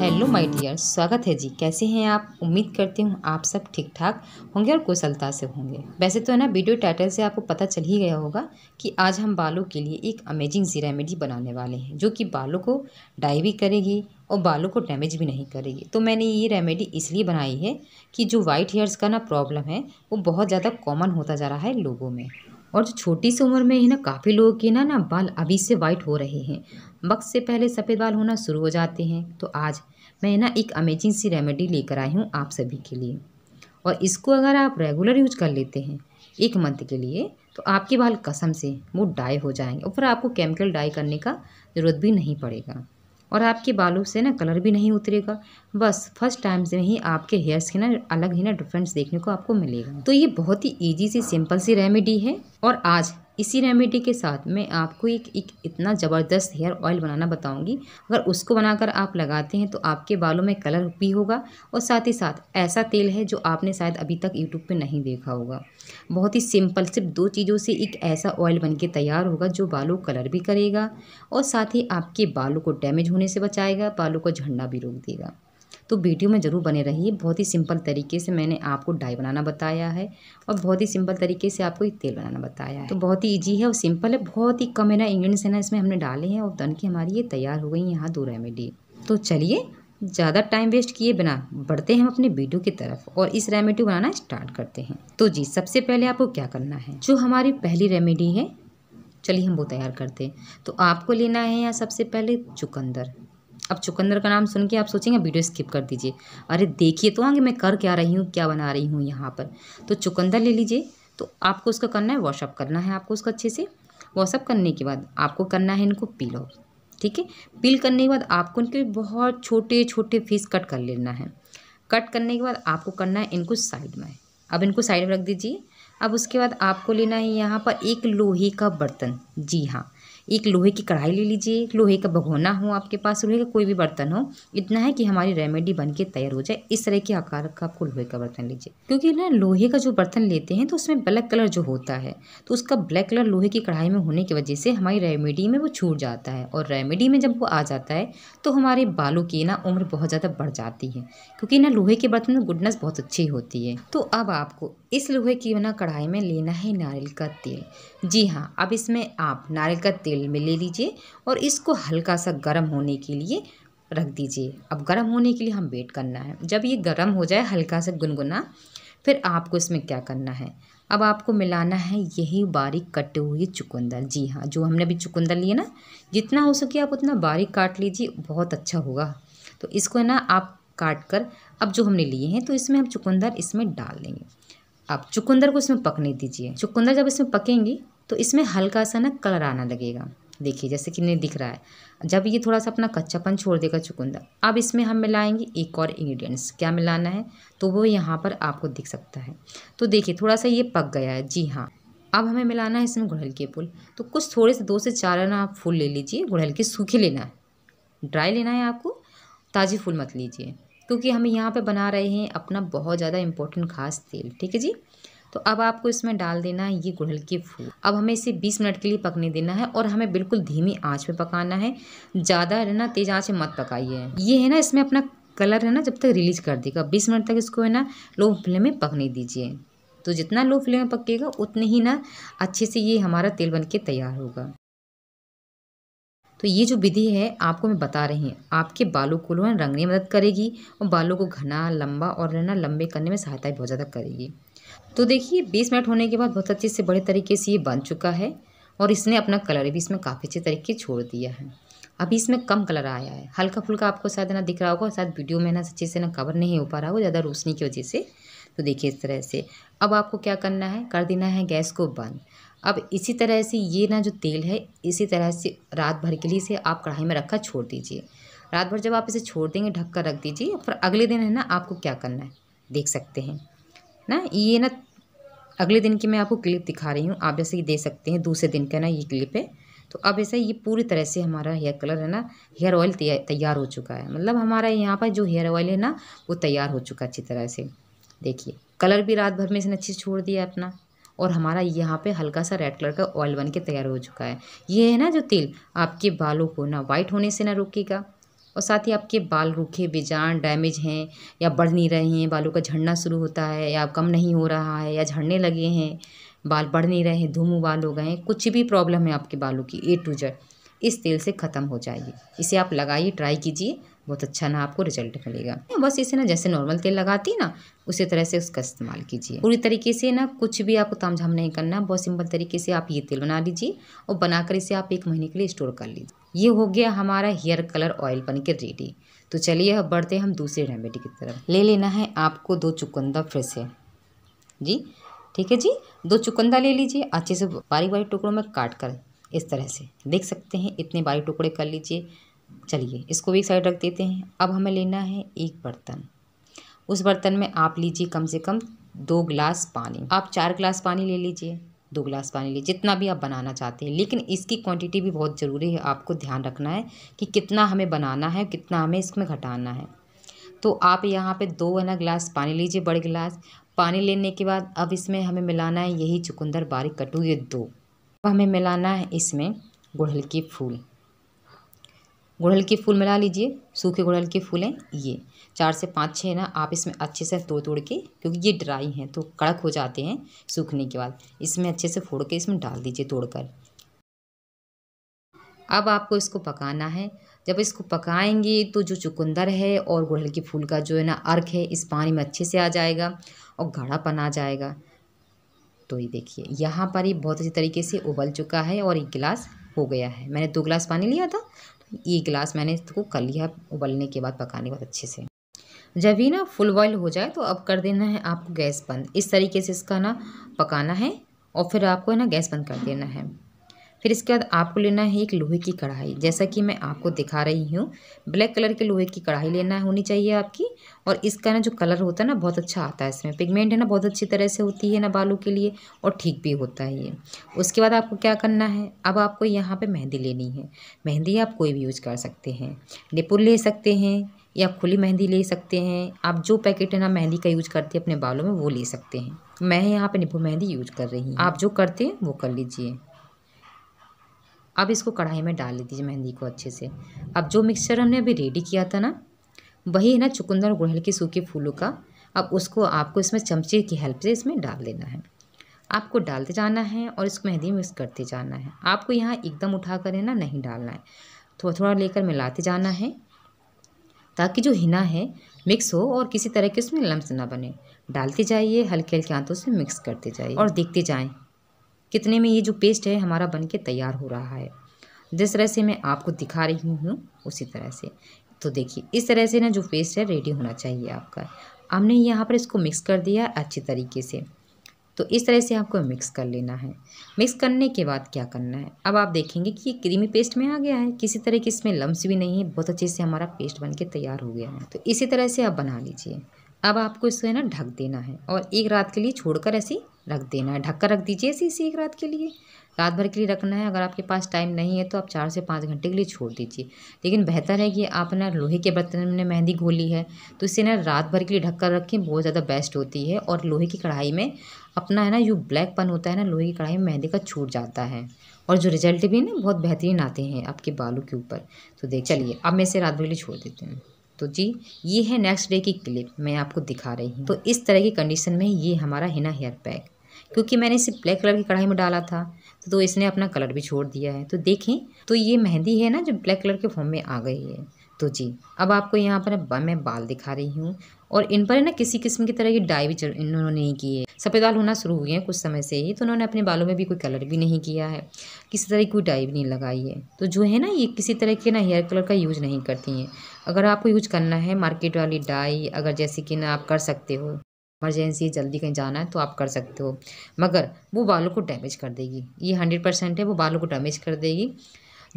hello my dear स्वागत है जी कैसे हैं आप उम्मीद करती हूँ आप सब ठीक ठाक होंगे और कुशलता से होंगे वैसे तो है ना वीडियो टाइटल से आपको पता चल ही गया होगा कि आज हम बालों के लिए एक अमेजिंग सी रेमेडी बनाने वाले हैं जो कि बालों को डाई भी करेगी और बालों को डैमेज भी नहीं करेगी तो मैंने ये रेमेडी इसलिए बनाई है कि जो वाइट हेयर्स का ना प्रॉब्लम है वो बहुत ज़्यादा कॉमन होता जा रहा है लोगों में और जो छोटी सी उम्र में ही ना काफ़ी लोगों के ना ना बाल अभी से वाइट हो रहे हैं वक्त से पहले सफ़ेद बाल होना शुरू हो जाते हैं तो आज मैं ना एक अमेजिंग सी रेमेडी लेकर आई हूँ आप सभी के लिए और इसको अगर आप रेगुलर यूज कर लेते हैं एक मंथ के लिए तो आपके बाल कसम से वो डाई हो जाएंगे और फिर आपको केमिकल डाई करने का ज़रूरत भी नहीं पड़ेगा और आपके बालों से ना कलर भी नहीं उतरेगा बस फर्स्ट टाइम से ही आपके हेयर्स के ना अलग ही ना डिफरेंस देखने को आपको मिलेगा तो ये बहुत ही ईजी सी सिंपल सी रेमेडी है और आज इसी रेमेडी के साथ मैं आपको एक, एक इतना ज़बरदस्त हेयर ऑयल बनाना बताऊंगी अगर उसको बनाकर आप लगाते हैं तो आपके बालों में कलर भी होगा और साथ ही साथ ऐसा तेल है जो आपने शायद अभी तक यूट्यूब पर नहीं देखा होगा बहुत ही सिंपल सिर्फ दो चीज़ों से एक ऐसा ऑयल बन के तैयार होगा जो बालों कलर भी करेगा और साथ ही आपके बालों को डैमेज होने से बचाएगा बालों को झंडा भी रोक देगा तो वीडियो में ज़रूर बने रहिए बहुत ही सिंपल तरीके से मैंने आपको डाई बनाना बताया है और बहुत ही सिंपल तरीके से आपको ये तेल बनाना बताया है तो बहुत ही ईजी है और सिंपल है बहुत ही कम है ना इंग्रेडिएंट्स है ना इसमें हमने डाले हैं और तन की हमारी ये तैयार हो गई यहाँ दो रेमेडी तो चलिए ज़्यादा टाइम वेस्ट किए बिना बढ़ते हैं हम अपने वीडियो की तरफ और इस रेमेडी बनाना स्टार्ट करते हैं तो जी सबसे पहले आपको क्या करना है जो हमारी पहली रेमेडी है चलिए हम वो तैयार करते हैं तो आपको लेना है यहाँ सबसे पहले चुकंदर अब चुकंदर का नाम सुन के आप सोचेंगे वीडियो स्किप कर दीजिए अरे देखिए तो आगे मैं कर क्या रही हूँ क्या बना रही हूँ यहाँ पर तो चुकंदर ले लीजिए तो आपको उसका करना है वॉशअप करना है आपको उसका अच्छे से वॉशअप करने के बाद आपको करना है इनको पील ऑफ ठीक है पील करने के बाद आपको इनके बहुत छोटे छोटे फीस कट कर लेना है कट करने के बाद आपको करना है इनको साइड में अब इनको साइड में रख दीजिए अब उसके बाद आपको लेना है यहाँ पर एक लोहे का बर्तन जी हाँ एक लोहे की कढ़ाई ले लीजिए लोहे का भगोना हो आपके पास लोहे का कोई भी बर्तन हो इतना है कि हमारी रेमेडी बन के तैयार हो जाए इस तरह के आकार का आपको लोहे का बर्तन लीजिए क्योंकि ना लोहे का जो बर्तन लेते हैं तो उसमें ब्लैक कलर जो होता है तो उसका ब्लैक कलर लोहे की कढ़ाई में होने की वजह से हमारी रेमेडी में वो छूट जाता है और रेमेडी में जब वो आ जाता है तो हमारे बालों की ना उम्र बहुत ज़्यादा बढ़ जाती है क्योंकि ना लोहे के बर्तन में गुडनेस बहुत अच्छी होती है तो अब आपको इस लोहे की ना कढ़ाई में लेना है नारियल का तेल जी हाँ अब इसमें आप नारियल का तेल तेल में ले लीजिए और इसको हल्का सा गर्म होने के लिए रख दीजिए अब गर्म होने के लिए हम वेट करना है जब ये गर्म हो जाए हल्का सा गुनगुना फिर आपको इसमें क्या करना है अब आपको मिलाना है यही बारीक कटे हुए चुकंदर जी हाँ जो हमने अभी चुकंदर लिए ना जितना हो सके आप उतना बारीक काट लीजिए बहुत अच्छा होगा तो इसको है ना आप काट कर अब जो हमने लिए हैं तो इसमें हम चुकंदर इसमें डाल देंगे अब चुकंदर को इसमें पकने दीजिए चुकंदर जब इसमें पकेंगी तो इसमें हल्का सा ना कलर आना लगेगा देखिए जैसे कि नहीं दिख रहा है जब ये थोड़ा सा अपना कच्चापन छोड़ देगा चुकंदर अब इसमें हम मिलाएंगे एक और इंग्रेडिएंट्स क्या मिलाना है तो वो यहाँ पर आपको दिख सकता है तो देखिए थोड़ा सा ये पक गया है जी हाँ अब हमें मिलाना है इसमें गुड़हल के फूल तो कुछ थोड़े से दो से चार ना आप फूल ले लीजिए गुड़हल के सूखे लेना है ड्राई लेना है आपको ताज़े फूल मत लीजिए क्योंकि हम यहाँ पर बना रहे हैं अपना बहुत ज़्यादा इम्पोर्टेंट खास तेल ठीक है जी तो अब आपको इसमें डाल देना है ये गुड़हल के फूल अब हमें इसे 20 मिनट के लिए पकने देना है और हमें बिल्कुल धीमी आंच पे पकाना है ज़्यादा है ना तेज़ आंच मत पकाइए ये है ना इसमें अपना कलर है ना जब तक रिलीज कर देगा बीस मिनट तक इसको है ना लो फ्लेम में पकने दीजिए तो जितना लो फ्लेम में पकेगा उतने ही ना अच्छे से ये हमारा तेल बन के तैयार होगा तो ये जो विधि है आपको मैं बता रही हूँ आपके बालों को रंगने में मदद करेगी और बालों को घना लंबा और रहना लंबे करने में सहायता बहुत ज़्यादा करेगी तो देखिए बीस मिनट होने के बाद बहुत अच्छे से बड़े तरीके से ये बन चुका है और इसने अपना कलर भी इसमें काफ़ी अच्छे तरीके छोड़ दिया है अभी इसमें कम कलर आया है हल्का फुल्का आपको शायद ना दिख रहा होगा शायद वीडियो में ना अच्छे से ना कवर नहीं हो पा रहा होगा ज़्यादा रोशनी की वजह से तो देखिए इस तरह से अब आपको क्या करना है कर देना है गैस को बंद अब इसी तरह से ये ना जो तेल है इसी तरह से रात भर के लिए इसे आप कढ़ाई में रखा छोड़ दीजिए रात भर जब आप इसे छोड़ देंगे ढक कर रख दीजिए फिर अगले दिन है ना आपको क्या करना है देख सकते हैं ना ये ना अगले दिन की मैं आपको क्लिप दिखा रही हूँ आप जैसे ये दे सकते हैं दूसरे दिन का ना ये क्लिप है तो अब ऐसा ये पूरी तरह से हमारा हेयर कलर है ना हेयर ऑयल तैयार हो चुका है मतलब हमारा यहाँ पर जो हेयर ऑयल है ना वो तैयार हो चुका अच्छी तरह से देखिए कलर भी रात भर में इसने अच्छे छोड़ दिया अपना और हमारा यहाँ पे हल्का सा रेड कलर का ऑयल बन के तैयार हो चुका है ये है ना जो तेल आपके बालों को ना वाइट होने से ना रोकेगा और साथ ही आपके बाल रूखे बेजान डैमेज हैं या बढ़ नहीं रहे हैं बालों का झड़ना शुरू होता है या कम नहीं हो रहा है या झड़ने लगे हैं बाल बढ़ नहीं रहे हैं धूम बाल हो गए हैं कुछ भी प्रॉब्लम है आपके बालों की ए टू जेड इस तेल से ख़त्म हो जाएगी इसे आप लगाइए ट्राई कीजिए बहुत अच्छा ना आपको रिजल्ट मिलेगा बस इसे ना जैसे नॉर्मल तेल लगाती ना उसी तरह से उसका इस्तेमाल कीजिए पूरी तरीके से ना कुछ भी आपको तामझाम नहीं करना बहुत सिंपल तरीके से आप ये तेल बना लीजिए और बनाकर इसे आप एक महीने के लिए स्टोर कर लीजिए ये हो गया हमारा हेयर कलर ऑयल बन के रेडी तो चलिए अब बढ़ते हैं हम दूसरे रेमेडी की तरफ ले लेना है आपको दो चुकंदा फ्रेश है जी ठीक है जी दो चुकंदा ले लीजिए अच्छे से बारीक बारीक टुकड़ों में काट कर इस तरह से देख सकते हैं इतने बारीक टुकड़े कर लीजिए चलिए इसको भी एक साइड रख देते हैं अब हमें लेना है एक बर्तन उस बर्तन में आप लीजिए कम से कम दो गिलास पानी आप चार गिलास पानी ले लीजिए दो गिलास पानी लीजिए जितना भी आप बनाना चाहते हैं लेकिन इसकी क्वांटिटी भी बहुत ज़रूरी है आपको ध्यान रखना है कि कितना हमें बनाना है कितना हमें इसमें घटाना है तो आप यहाँ पे दो है ना गिलास पानी लीजिए बड़े गिलास पानी लेने के बाद अब इसमें हमें मिलाना है यही चुकंदर बारीक कटू ये दो अब हमें मिलाना है इसमें गुड़हल के फूल गुड़हल के फूल मिला लीजिए सूखे गुड़हल के फूल हैं ये चार से पाँच छः ना आप इसमें अच्छे से तोड़ तोड़ के क्योंकि ये ड्राई हैं तो कड़क हो जाते हैं सूखने के बाद इसमें अच्छे से फोड़ के इसमें डाल दीजिए तोड़कर अब आपको इसको पकाना है जब इसको पकाएंगे तो जो चुकंदर है और गुड़हल के फूल का जो है ना अर्क है इस पानी में अच्छे से आ जाएगा और गाढ़ापन आ जाएगा तो ये देखिए यहाँ पर ये बहुत अच्छी तरीके से उबल चुका है और एक गिलास हो गया है मैंने दो गिलास पानी लिया था ये गिलास मैंने इसको कर लिया उबलने के बाद पकाने के बाद अच्छे से जब ही ना फुल बॉयल हो जाए तो अब कर देना है आपको गैस बंद इस तरीके से इसका ना पकाना है और फिर आपको है ना गैस बंद कर देना है फिर इसके बाद आपको लेना है एक लोहे की कढ़ाई जैसा कि मैं आपको दिखा रही हूँ ब्लैक कलर के लोहे की कढ़ाई लेना होनी चाहिए आपकी और इसका ना जो कलर होता है ना बहुत अच्छा आता है इसमें पिगमेंट है ना बहुत अच्छी तरह से होती है ना बालों के लिए और ठीक भी होता है ये उसके बाद आपको क्या करना है अब आपको यहाँ पर मेहंदी लेनी है मेहंदी आप कोई भी यूज़ कर सकते हैं निपुर ले सकते हैं या आप खुली मेहंदी ले सकते हैं आप जो पैकेट है ना मेहंदी का यूज करते हैं अपने बालों में वो ले सकते हैं मैं यहाँ पे निपो मेहंदी यूज कर रही हूँ आप जो करते हैं वो कर लीजिए अब इसको कढ़ाई में डाल दीजिए मेहंदी को अच्छे से अब जो मिक्सचर हमने अभी रेडी किया था ना वही है ना चुकंदर और गुड़हल के सूखे फूलों का अब उसको आपको इसमें चमचे की हेल्प से इसमें डाल देना है आपको डालते जाना है और इसको मेहंदी मिक्स करते जाना है आपको यहाँ एकदम उठा कर है ना नहीं डालना है थोड़ा थोड़ा लेकर मिलाते जाना है ताकि जो हिना है मिक्स हो और किसी तरह के उसमें लम्स ना बने डालते जाइए हल्के हल्के हाथों से मिक्स करते जाइए और देखते जाएँ कितने में ये जो पेस्ट है हमारा बन के तैयार हो रहा है जिस तरह से मैं आपको दिखा रही हूँ उसी तरह से तो देखिए इस तरह से ना जो पेस्ट है रेडी होना चाहिए आपका हमने यहाँ पर इसको मिक्स कर दिया अच्छी तरीके से तो इस तरह से आपको मिक्स कर लेना है मिक्स करने के बाद क्या करना है अब आप देखेंगे कि ये क्रीमी पेस्ट में आ गया है किसी तरह की इसमें लम्स भी नहीं है बहुत अच्छे से हमारा पेस्ट बन के तैयार हो गया है तो इसी तरह से आप बना लीजिए अब आपको इसको है ना ढक देना है और एक रात के लिए छोड़कर ऐसे रख देना है ढक कर रख दीजिए ऐसे इसी एक रात के लिए रात भर के लिए रखना है अगर आपके पास टाइम नहीं है तो आप चार से पाँच घंटे के लिए छोड़ दीजिए लेकिन बेहतर है कि आप ना लोहे के बर्तन में मेहंदी घोली है तो इसे ना रात भर के लिए ढक कर रखें बहुत ज़्यादा बेस्ट होती है और लोहे की कढ़ाई में अपना है ना जो ब्लैकपन होता है ना लोहे की कढ़ाई में मेहंदी का छूट जाता है और जो रिजल्ट भी ना बहुत बेहतरीन आते हैं आपके बालों के ऊपर तो देख चलिए अब मैं इसे रात भर के लिए छोड़ देती हूँ तो जी ये है नेक्स्ट डे की क्लिप मैं आपको दिखा रही हूँ तो इस तरह की कंडीशन में ये हमारा हिना हेयर पैक क्योंकि मैंने इसे ब्लैक कलर की कढ़ाई में डाला था तो इसने अपना कलर भी छोड़ दिया है तो देखें तो ये मेहंदी है ना जो ब्लैक कलर के फॉर्म में आ गई है तो जी अब आपको यहाँ पर मैं बाल दिखा रही हूँ और इन पर है ना किसी किस्म की तरह की डाई भी इन्होंने नहीं की है सफ़ेद बाल होना शुरू हुए हैं कुछ समय से ही तो उन्होंने अपने बालों में भी कोई कलर भी नहीं किया है किसी तरह की कोई डाई भी नहीं लगाई है तो जो है ना ये किसी तरह के ना हेयर कलर का यूज़ नहीं करती हैं अगर आपको यूज करना है मार्केट वाली डाई अगर जैसे कि ना आप कर सकते हो इमरजेंसी जल्दी कहीं जाना है तो आप कर सकते हो मगर वो बालों को डैमेज कर देगी ये हंड्रेड परसेंट है वो बालों को डैमेज कर देगी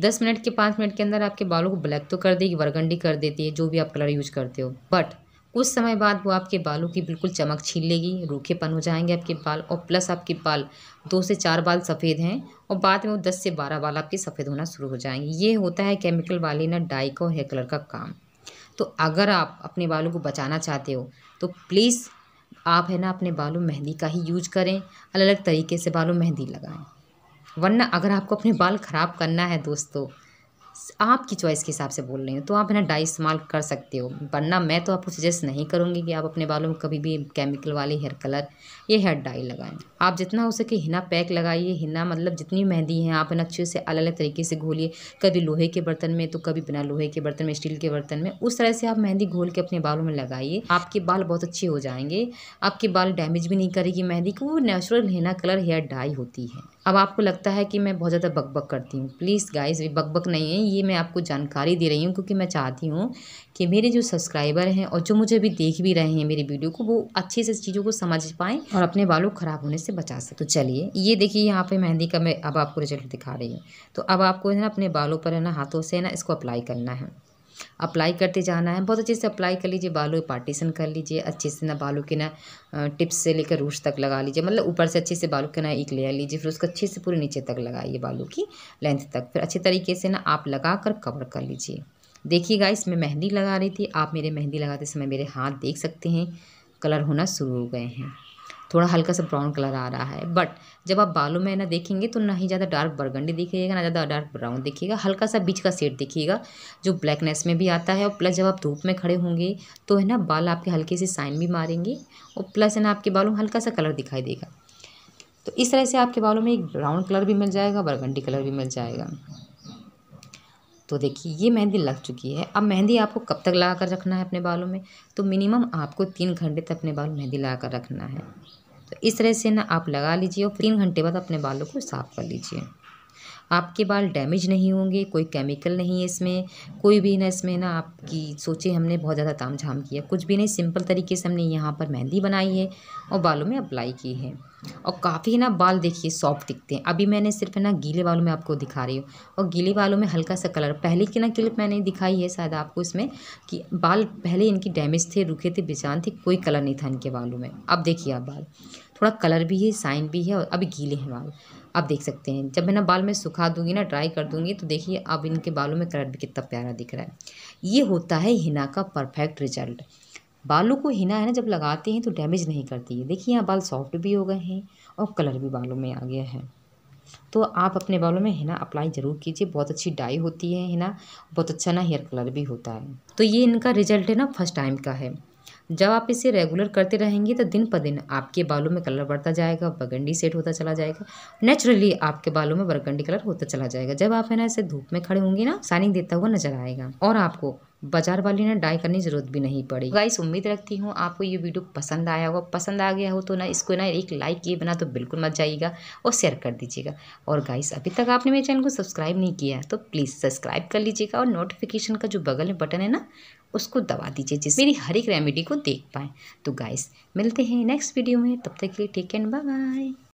दस मिनट के पाँच मिनट के अंदर आपके बालों को ब्लैक तो कर देगी वर्गंडी कर देती है जो भी आप कलर यूज करते हो बट कुछ समय बाद वो आपके बालों की बिल्कुल चमक छीन लेगी रूखेपन हो जाएंगे आपके बाल और प्लस आपके बाल दो से चार बाल सफ़ेद हैं और बाद में वो दस से बारह बाल आपके सफ़ेद होना शुरू हो जाएंगे ये होता है केमिकल वाले ना डाई का और हेयर कलर का काम तो अगर आप अपने बालों को बचाना चाहते हो तो प्लीज़ आप है ना अपने बालों मेहंदी का ही यूज करें अलग अलग तरीके से बालों मेहंदी लगाएं वरना अगर आपको अपने बाल ख़राब करना है दोस्तों आपकी चॉइस के हिसाब से बोल रही हूँ तो आप है ना डाई इस्तेमाल कर सकते हो वरना मैं तो आपको सजेस्ट नहीं करूँगी कि आप अपने बालों में कभी भी केमिकल वाले हेयर कलर ये हेयर डाई लगाएं आप जितना हो सके हिना पैक लगाइए हिना मतलब जितनी मेहंदी है आप है ना अच्छे से अलग अलग तरीके से घोलिए कभी लोहे के बर्तन में तो कभी बिना लोहे के बर्तन में स्टील के बर्तन में उस तरह से आप मेहंदी घोल के अपने बालों में लगाइए आपके बाल बहुत अच्छे हो जाएंगे आपके बाल डैमेज भी नहीं करेगी मेहंदी की वो natural henna colour hair dye होती है अब आपको लगता है कि मैं बहुत ज़्यादा बकबक करती हूँ प्लीज़ गाइज भी बकबक नहीं है ये मैं आपको जानकारी दे रही हूँ क्योंकि मैं चाहती हूँ कि मेरे जो सब्सक्राइबर हैं और जो मुझे अभी देख भी रहे हैं मेरी वीडियो को वो अच्छे से चीज़ों को समझ पाएँ और अपने बालों को ख़राब होने से बचा सकें तो चलिए ये देखिए यहाँ पर मेहंदी का मैं अब आपको रिजल्ट दिखा रही हूँ तो अब आपको है ना अपने बालों पर है ना हाथों से ना इसको अप्लाई करना है अप्लाई करते जाना है बहुत अच्छे से अप्लाई कर लीजिए बालों पार्टीशन कर लीजिए अच्छे से ना बालों के ना टिप्स से लेकर रूस तक लगा लीजिए मतलब ऊपर से अच्छे से बालों के ना एक लेयर लीजिए फिर उसको अच्छे से पूरे नीचे तक लगाइए बालों की लेंथ तक फिर अच्छे तरीके से ना आप लगा कर कवर कर लीजिए देखिए गाइस मैं मेहंदी लगा रही थी आप मेरे मेहंदी लगाते समय मेरे हाथ देख सकते हैं कलर होना शुरू हो गए हैं थोड़ा हल्का सा ब्राउन कलर आ रहा है बट जब आप बालों में ना देखेंगे तो ना ही ज़्यादा डार्क बरगंडी दिखेगा ना ज़्यादा डार्क ब्राउन दिखेगा हल्का सा बीच का सेट दिखेगा जो ब्लैकनेस में भी आता है और प्लस जब आप धूप में खड़े होंगे तो है ना बाल आपके हल्के से साइन भी मारेंगे और प्लस है ना आपके बालों में हल्का सा कलर दिखाई देगा तो इस तरह से आपके बालों में एक ब्राउन कलर भी मिल जाएगा बरगंडी कलर भी मिल जाएगा तो देखिए ये मेहंदी लग चुकी है अब मेहंदी आपको कब तक लगा कर रखना है अपने बालों में तो मिनिमम आपको तीन घंटे तक अपने बाल मेहंदी लगा कर रखना है तो इस तरह से ना आप लगा लीजिए और तीन घंटे बाद अपने बालों को साफ़ कर लीजिए आपके बाल डैमेज नहीं होंगे कोई केमिकल नहीं है इसमें कोई भी ना इसमें ना आपकी सोचे हमने बहुत ज़्यादा ताम झाम किया कुछ भी नहीं सिंपल तरीके से हमने यहाँ पर मेहंदी बनाई है और बालों में अप्लाई की है और काफ़ी ना बाल देखिए सॉफ्ट दिखते हैं अभी मैंने सिर्फ ना गीले बालों में आपको दिखा रही हूँ और गीले बालों में हल्का सा कलर पहले की ना क्लिप मैंने दिखाई है शायद आपको इसमें कि बाल पहले इनकी डैमेज थे रुके थे बेचान थे कोई कलर नहीं था इनके बालों में अब देखिए आप बाल थोड़ा कलर भी है साइन भी है और अभी गीले हैं बाल आप देख सकते हैं जब मैं ना बाल में सुखा दूंगी ना ड्राई कर दूंगी तो देखिए अब इनके बालों में कलर भी कितना प्यारा दिख रहा है ये होता है हिना का परफेक्ट रिजल्ट बालों को हिना है ना जब लगाते हैं तो डैमेज नहीं करती है देखिए यहाँ बाल सॉफ्ट भी हो गए हैं और कलर भी बालों में आ गया है तो आप अपने बालों में हिना अप्लाई ज़रूर कीजिए बहुत अच्छी डाई होती है हिना बहुत अच्छा ना हेयर कलर भी होता है तो ये इनका रिजल्ट है ना फर्स्ट टाइम का है जब आप इसे रेगुलर करते रहेंगे तो दिन ब दिन आपके बालों में कलर बढ़ता जाएगा बरगंडी सेट होता चला जाएगा नेचुरली आपके बालों में बरगंडी कलर होता चला जाएगा जब आप है ना इसे धूप में खड़े होंगे ना शाइनिंग देता हुआ नजर आएगा और आपको बाजार वाली ना डाई करने की जरूरत भी नहीं पड़ेगी गाइस उम्मीद रखती हूँ आपको ये वीडियो पसंद आया होगा पसंद आ गया हो तो ना इसको ना एक लाइक किए बना तो बिल्कुल मत जाइएगा और शेयर कर दीजिएगा और गाइस अभी तक आपने मेरे चैनल को सब्सक्राइब नहीं किया है तो प्लीज़ सब्सक्राइब कर लीजिएगा और नोटिफिकेशन का जो बगल में बटन है ना उसको दवा दीजिए जिससे मेरी हर एक रेमेडी को देख पाएँ तो गाइस मिलते हैं नेक्स्ट वीडियो में तब तक के लिए टेक एंड बाय बाय